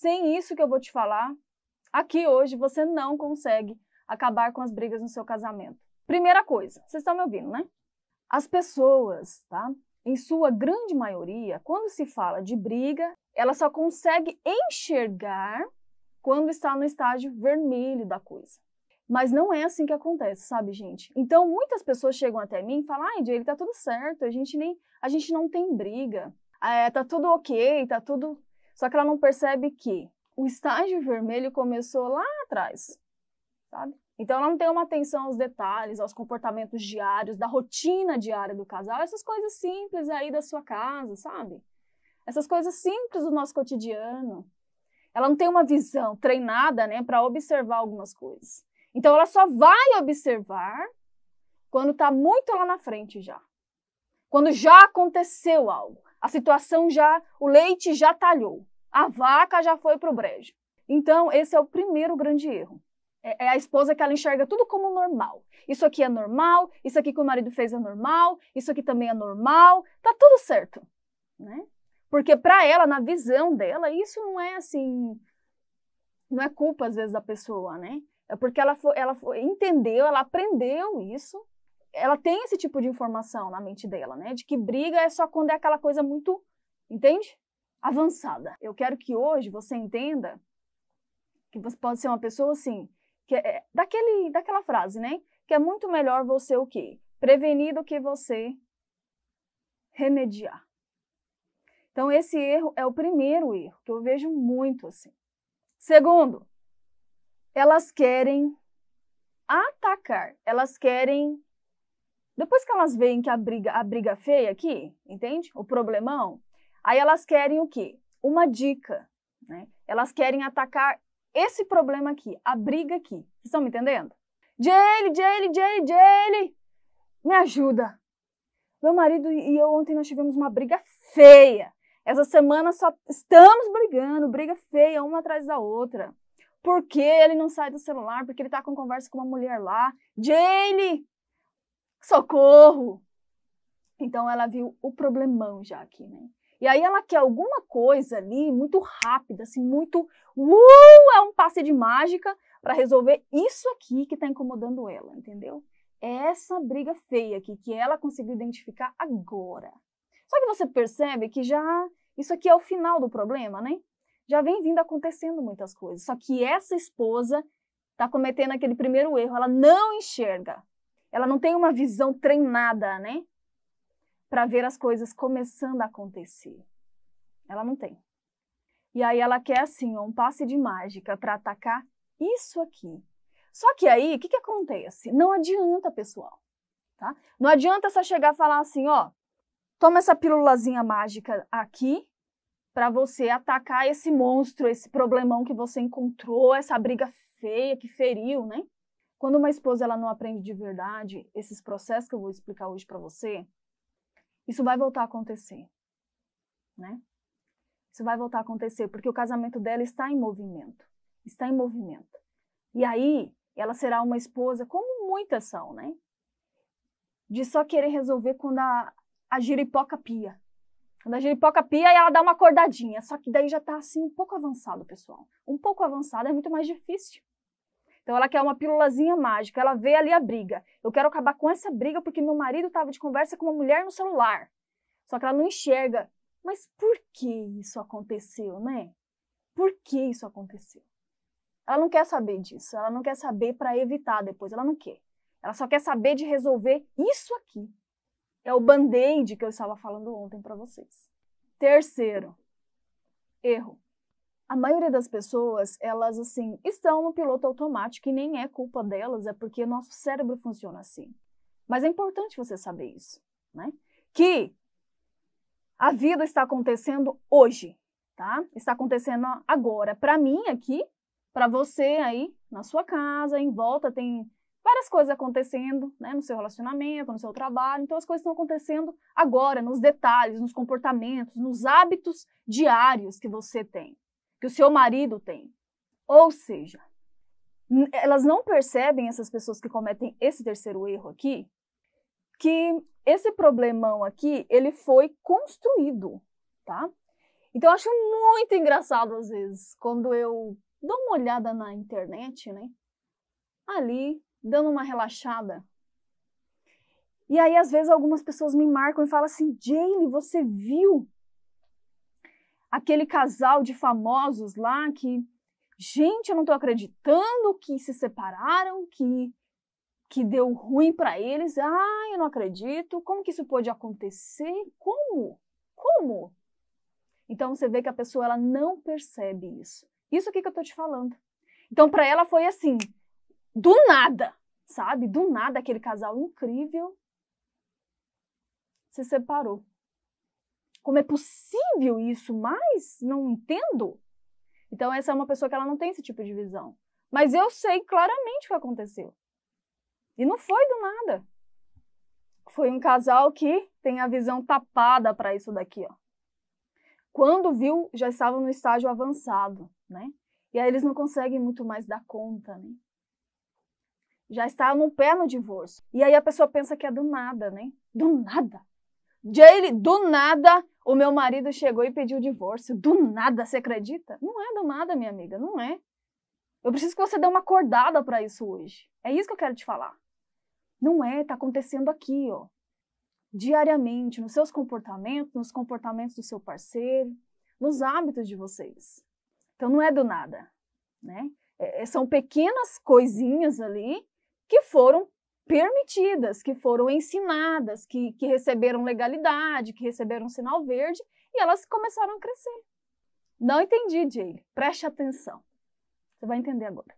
sem isso que eu vou te falar, aqui hoje você não consegue acabar com as brigas no seu casamento. Primeira coisa, vocês estão me ouvindo, né? As pessoas, tá? Em sua grande maioria, quando se fala de briga, ela só consegue enxergar quando está no estágio vermelho da coisa. Mas não é assim que acontece, sabe, gente? Então, muitas pessoas chegam até mim e falam: "Ai, ele tá tudo certo, a gente nem a gente não tem briga. É, tá tudo OK, tá tudo só que ela não percebe que o estágio vermelho começou lá atrás, sabe? Então ela não tem uma atenção aos detalhes, aos comportamentos diários, da rotina diária do casal, essas coisas simples aí da sua casa, sabe? Essas coisas simples do nosso cotidiano. Ela não tem uma visão treinada, né, para observar algumas coisas. Então ela só vai observar quando está muito lá na frente já. Quando já aconteceu algo, a situação já, o leite já talhou. A vaca já foi para o brejo. Então, esse é o primeiro grande erro. É, é a esposa que ela enxerga tudo como normal. Isso aqui é normal, isso aqui que o marido fez é normal, isso aqui também é normal, tá tudo certo, né? Porque para ela, na visão dela, isso não é assim, não é culpa às vezes da pessoa, né? É porque ela foi, ela foi, entendeu, ela aprendeu isso, ela tem esse tipo de informação na mente dela, né? De que briga é só quando é aquela coisa muito, entende? avançada. Eu quero que hoje você entenda que você pode ser uma pessoa assim, que é, é, daquele, daquela frase, né? Que é muito melhor você o quê? Prevenir do que você remediar. Então, esse erro é o primeiro erro que eu vejo muito assim. Segundo, elas querem atacar, elas querem. Depois que elas veem que a briga, a briga é feia aqui, entende? O problemão, Aí elas querem o quê? Uma dica. Né? Elas querem atacar esse problema aqui, a briga aqui. Vocês estão me entendendo? Jelly, Jelly, Jelly, Jelly, me ajuda. Meu marido e eu ontem nós tivemos uma briga feia. Essa semana só estamos brigando, briga feia uma atrás da outra. Porque ele não sai do celular, porque ele está com conversa com uma mulher lá. Jane, socorro! Então ela viu o problemão já aqui, né? E aí ela quer alguma coisa ali muito rápida, assim, muito. Uh, é um passe de mágica para resolver isso aqui que está incomodando ela, entendeu? É essa briga feia aqui que ela conseguiu identificar agora. Só que você percebe que já isso aqui é o final do problema, né? Já vem vindo acontecendo muitas coisas. Só que essa esposa está cometendo aquele primeiro erro, ela não enxerga. Ela não tem uma visão treinada, né? para ver as coisas começando a acontecer. Ela não tem. E aí ela quer assim, um passe de mágica para atacar isso aqui. Só que aí, o que, que acontece? Não adianta, pessoal. Tá? Não adianta só chegar e falar assim, ó, toma essa pílulazinha mágica aqui para você atacar esse monstro, esse problemão que você encontrou, essa briga feia que feriu, né? Quando uma esposa ela não aprende de verdade esses processos que eu vou explicar hoje para você, isso vai voltar a acontecer, né? Isso vai voltar a acontecer porque o casamento dela está em movimento, está em movimento. E aí ela será uma esposa, como muitas são, né? De só querer resolver quando a, a giripoca pia. Quando a giripoca pia, ela dá uma acordadinha. Só que daí já está assim um pouco avançado, pessoal. Um pouco avançado é muito mais difícil. Então ela quer uma pílulazinha mágica, ela vê ali a briga. Eu quero acabar com essa briga porque meu marido estava de conversa com uma mulher no celular. Só que ela não enxerga. Mas por que isso aconteceu, né? Por que isso aconteceu? Ela não quer saber disso, ela não quer saber para evitar depois, ela não quer. Ela só quer saber de resolver isso aqui. É o band-aid que eu estava falando ontem para vocês. Terceiro, erro a maioria das pessoas, elas assim, estão no piloto automático e nem é culpa delas, é porque nosso cérebro funciona assim. Mas é importante você saber isso, né? Que a vida está acontecendo hoje, tá? Está acontecendo agora para mim aqui, para você aí na sua casa, em volta tem várias coisas acontecendo, né, no seu relacionamento, no seu trabalho. Então as coisas estão acontecendo agora, nos detalhes, nos comportamentos, nos hábitos diários que você tem que o seu marido tem. Ou seja, elas não percebem, essas pessoas que cometem esse terceiro erro aqui, que esse problemão aqui, ele foi construído, tá? Então, eu acho muito engraçado, às vezes, quando eu dou uma olhada na internet, né? Ali, dando uma relaxada. E aí, às vezes, algumas pessoas me marcam e falam assim, Jane, você viu aquele casal de famosos lá que, gente, eu não estou acreditando que se separaram, que que deu ruim para eles. Ah, eu não acredito. Como que isso pode acontecer? Como? Como? Então você vê que a pessoa ela não percebe isso. Isso aqui que eu tô te falando. Então para ela foi assim, do nada, sabe? Do nada aquele casal incrível se separou. Como é possível isso? Mas não entendo. Então essa é uma pessoa que ela não tem esse tipo de visão. Mas eu sei claramente o que aconteceu. E não foi do nada. Foi um casal que tem a visão tapada para isso daqui, ó. Quando viu, já estavam no estágio avançado, né? E aí eles não conseguem muito mais dar conta, né? Já está no pé no divórcio. E aí a pessoa pensa que é do nada, né? Do nada. Jaylee, do nada, o meu marido chegou e pediu o divórcio. Do nada, você acredita? Não é do nada, minha amiga, não é. Eu preciso que você dê uma acordada para isso hoje. É isso que eu quero te falar. Não é, tá acontecendo aqui, ó. Diariamente, nos seus comportamentos, nos comportamentos do seu parceiro, nos hábitos de vocês. Então não é do nada, né? É, é são pequenas coisinhas ali que foram permitidas, que foram ensinadas, que, que receberam legalidade, que receberam sinal verde, e elas começaram a crescer. Não entendi, Jay. Preste atenção. Você vai entender agora.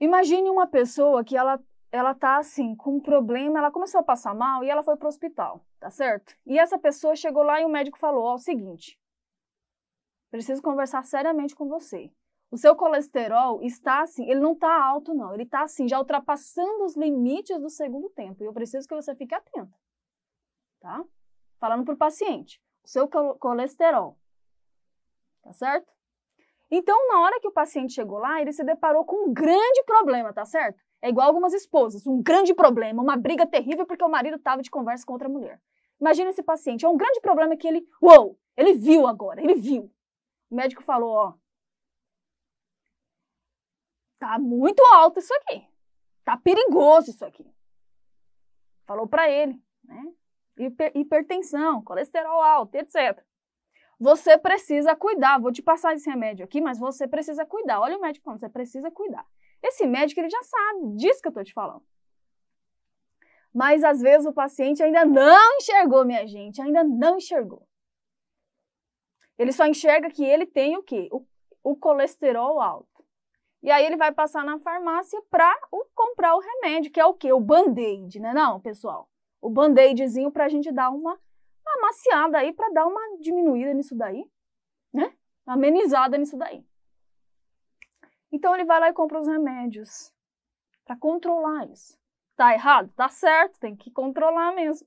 Imagine uma pessoa que ela ela tá assim, com um problema, ela começou a passar mal e ela foi para o hospital, tá certo? E essa pessoa chegou lá e o médico falou: "Ó, é o seguinte, preciso conversar seriamente com você. O seu colesterol está assim, ele não está alto, não. Ele está assim, já ultrapassando os limites do segundo tempo. E eu preciso que você fique atento. Tá? Falando para o paciente, o seu colesterol. Tá certo? Então, na hora que o paciente chegou lá, ele se deparou com um grande problema, tá certo? É igual algumas esposas, um grande problema, uma briga terrível porque o marido estava de conversa com outra mulher. Imagina esse paciente, é um grande problema que ele, uou, ele viu agora, ele viu. O médico falou, ó, tá muito alto isso aqui. Tá perigoso isso aqui. Falou para ele, né? Hipertensão, colesterol alto, etc. Você precisa cuidar. Vou te passar esse remédio aqui, mas você precisa cuidar. Olha o médico falando, você precisa cuidar. Esse médico ele já sabe disso que eu tô te falando. Mas às vezes o paciente ainda não enxergou, minha gente, ainda não enxergou. Ele só enxerga que ele tem o quê? O, o colesterol alto. E aí ele vai passar na farmácia para comprar o remédio, que é o quê? O band-aid, né? Não, pessoal. O band-aidzinho para a gente dar uma amaciada aí, para dar uma diminuída nisso daí, né? Amenizada nisso daí. Então ele vai lá e compra os remédios para controlar isso. Tá errado? Tá certo, tem que controlar mesmo.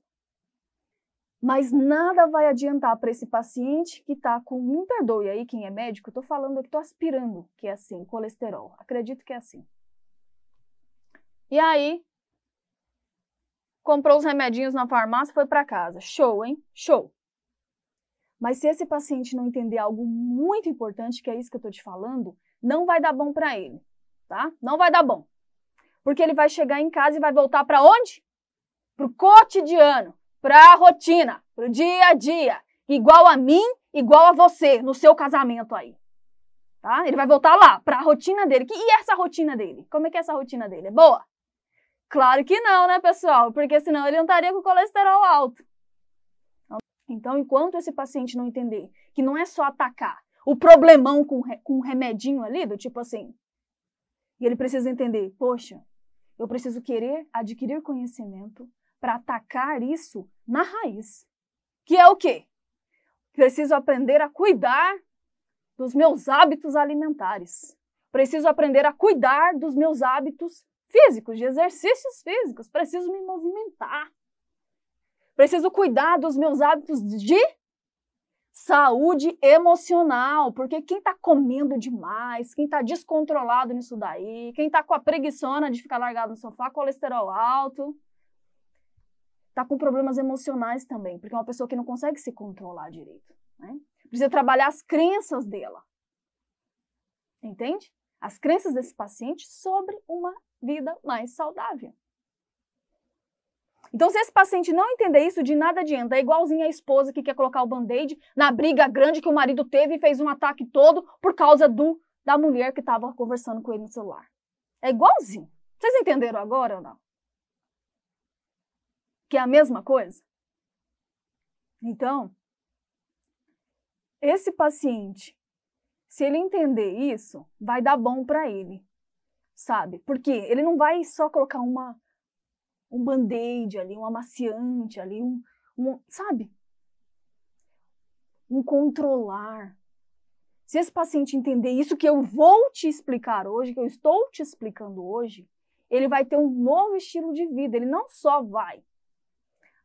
Mas nada vai adiantar para esse paciente que está com, me perdoe aí quem é médico, estou falando que estou aspirando, que é assim, colesterol. Acredito que é assim. E aí, comprou os remedinhos na farmácia, foi para casa. Show, hein? Show. Mas se esse paciente não entender algo muito importante, que é isso que eu estou te falando, não vai dar bom para ele, tá? Não vai dar bom. Porque ele vai chegar em casa e vai voltar para onde? Pro cotidiano para a rotina, para o dia a dia, igual a mim, igual a você no seu casamento aí. Tá? Ele vai voltar lá para a rotina dele. Que, e essa rotina dele? Como é que é essa rotina dele? É boa? Claro que não, né, pessoal? Porque senão ele não estaria com colesterol alto. Então, enquanto esse paciente não entender que não é só atacar o problemão com, re, com um remedinho ali, do tipo assim, e ele precisa entender, poxa, eu preciso querer adquirir conhecimento, para atacar isso na raiz. Que é o quê? Preciso aprender a cuidar dos meus hábitos alimentares. Preciso aprender a cuidar dos meus hábitos físicos, de exercícios físicos. Preciso me movimentar. Preciso cuidar dos meus hábitos de saúde emocional, porque quem está comendo demais, quem está descontrolado nisso daí, quem está com a preguiçona de ficar largado no sofá, colesterol alto, está com problemas emocionais também, porque é uma pessoa que não consegue se controlar direito. Né? Precisa trabalhar as crenças dela. Entende? As crenças desse paciente sobre uma vida mais saudável. Então, se esse paciente não entender isso, de nada adianta. É igualzinho a esposa que quer colocar o band-aid na briga grande que o marido teve e fez um ataque todo por causa do da mulher que estava conversando com ele no celular. É igualzinho. Vocês entenderam agora ou não? que é a mesma coisa? Então, esse paciente, se ele entender isso, vai dar bom para ele, sabe? Porque ele não vai só colocar uma um band-aid ali, um amaciante ali, um, um sabe? Um controlar. Se esse paciente entender isso que eu vou te explicar hoje, que eu estou te explicando hoje, ele vai ter um novo estilo de vida. Ele não só vai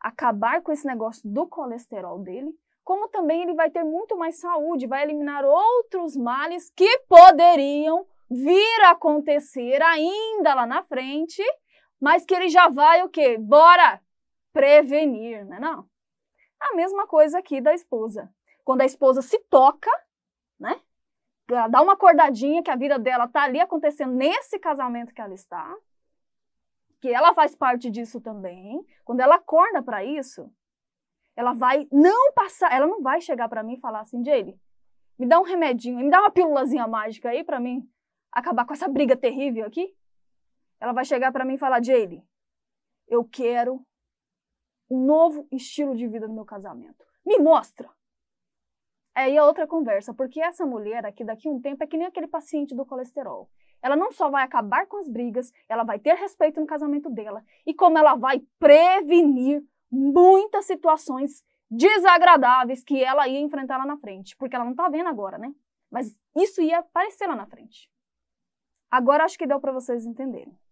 acabar com esse negócio do colesterol dele, como também ele vai ter muito mais saúde, vai eliminar outros males que poderiam vir a acontecer ainda lá na frente, mas que ele já vai o quê? Bora prevenir, né? Não. A mesma coisa aqui da esposa. Quando a esposa se toca, né? Ela dá uma acordadinha que a vida dela tá ali acontecendo nesse casamento que ela está, que ela faz parte disso também, quando ela acorda para isso, ela vai não passar, ela não vai chegar para mim e falar assim, Jade, me dá um remedinho, me dá uma pílulazinha mágica aí para mim acabar com essa briga terrível aqui. Ela vai chegar para mim e falar, Jade, eu quero um novo estilo de vida no meu casamento. Me mostra. Aí é outra conversa, porque essa mulher aqui daqui a um tempo é que nem aquele paciente do colesterol. Ela não só vai acabar com as brigas, ela vai ter respeito no casamento dela. E como ela vai prevenir muitas situações desagradáveis que ela ia enfrentar lá na frente. Porque ela não tá vendo agora, né? Mas isso ia aparecer lá na frente. Agora acho que deu para vocês entenderem.